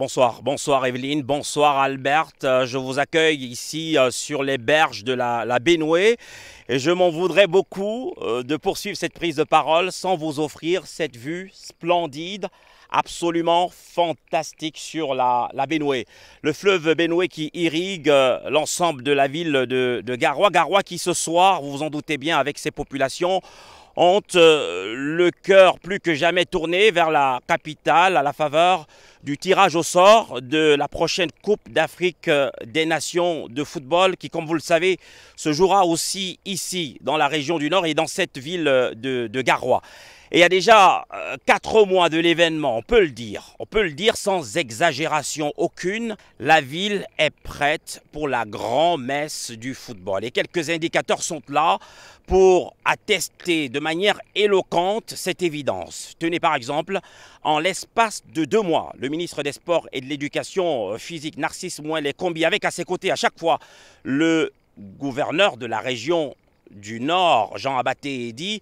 Bonsoir, bonsoir Evelyne, bonsoir Albert. Euh, je vous accueille ici euh, sur les berges de la, la Bénouée et je m'en voudrais beaucoup euh, de poursuivre cette prise de parole sans vous offrir cette vue splendide absolument fantastique sur la, la Le fleuve Bénoué qui irrigue l'ensemble de la ville de, de Garoua. Garoua qui ce soir, vous vous en doutez bien, avec ses populations, ont euh, le cœur plus que jamais tourné vers la capitale à la faveur du tirage au sort de la prochaine Coupe d'Afrique euh, des Nations de football qui, comme vous le savez, se jouera aussi ici, dans la région du Nord et dans cette ville euh, de, de Garoua. Et il y a déjà euh, quatre mois de l'événement, on peut le dire, on peut le dire sans exagération aucune, la ville est prête pour la grand-messe du football. Et quelques indicateurs sont là pour attester de manière éloquente cette évidence. Tenez par exemple, en l'espace de deux mois, le ministre des Sports et de l'Éducation euh, physique Narcisse les combi avec à ses côtés à chaque fois le gouverneur de la région du Nord, Jean Abaté dit,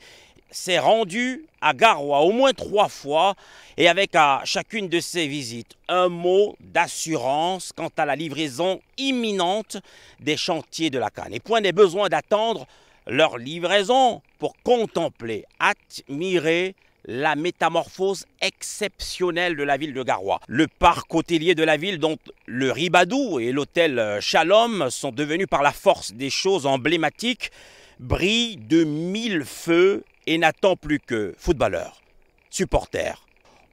s'est rendu à Garoua au moins trois fois et avec à chacune de ses visites un mot d'assurance quant à la livraison imminente des chantiers de la Cannes. Et point des besoin d'attendre leur livraison pour contempler, admirer la métamorphose exceptionnelle de la ville de Garoua. Le parc hôtelier de la ville dont le Ribadou et l'hôtel euh, Shalom sont devenus par la force des choses emblématiques brille de mille feux et n'attend plus que footballeurs, supporters.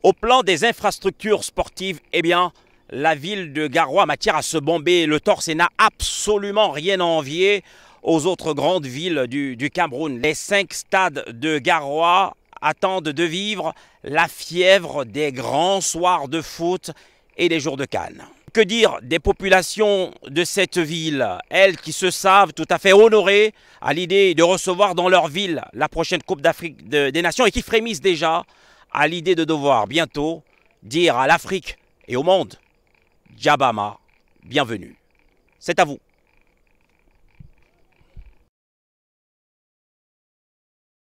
Au plan des infrastructures sportives, eh bien, la ville de Garoua matière à se bomber le torse et n'a absolument rien à envier aux autres grandes villes du, Cameroun. Les cinq stades de Garoua attendent de vivre la fièvre des grands soirs de foot et des jours de Cannes que dire des populations de cette ville, elles qui se savent tout à fait honorées à l'idée de recevoir dans leur ville la prochaine Coupe d'Afrique des Nations et qui frémissent déjà à l'idée de devoir bientôt dire à l'Afrique et au monde, Djabama, bienvenue. C'est à vous.